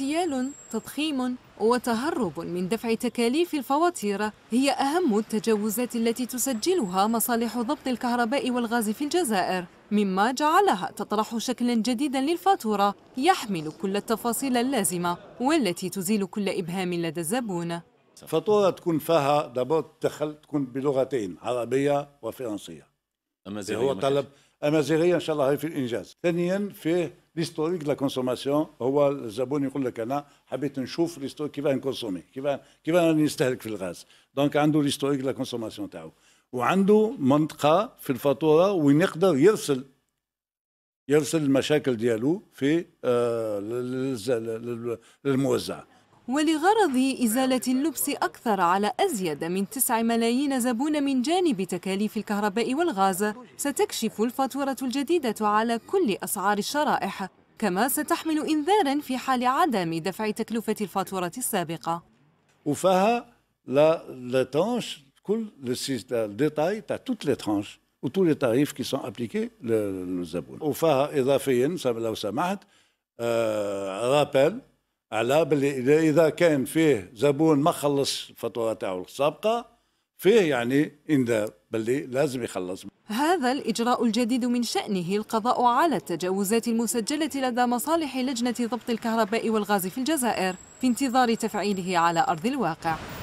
اغتيال تضخيم وتهرب من دفع تكاليف الفواتير هي أهم التجاوزات التي تسجلها مصالح ضبط الكهرباء والغاز في الجزائر مما جعلها تطرح شكلا جديدا للفاتورة يحمل كل التفاصيل اللازمة والتي تزيل كل إبهام لدى الزبون فاتورة تكون فيها دابور تدخل تكون بلغتين عربية وفرنسية أمازيغية هو طلب أمازيغية إن شاء الله في الإنجاز ثانيا فيه ليستوريك دو لا كونسوماسيون هو الزبون يقول لك انا حبيت نشوف ليستوريك كيفاه نكونسومي كيفاه كيفاه راني نستهلك في الغاز دونك عنده ليستوريك دو لا كونسوماسيون تاعو وعنده منطقه في الفاتوره وين يقدر يرسل يرسل المشاكل ديالو في آه للموزع ولغرض إزالة اللبس أكثر على أزيد من 9 ملايين زبون من جانب تكاليف الكهرباء والغاز ستكشف الفاتورة الجديدة على كل أسعار الشرائح كما ستحمل إنذارا في حال عدم دفع تكلفة الفاتورة السابقة وفيها لا تانش كل الديتاي تاع توت لي ترانش وتو لي تاريف كي سون ابليكي للزبون وفيها اضافيا لو سمحت رابيل على باللي اذا كان فيه زبون ما خلص الفاتوره تاعو السابقه فيه يعني انذار باللي لازم يخلص هذا الإجراء الجديد من شأنه القضاء على التجاوزات المسجلة لدى مصالح لجنة ضبط الكهرباء والغاز في الجزائر في انتظار تفعيله على أرض الواقع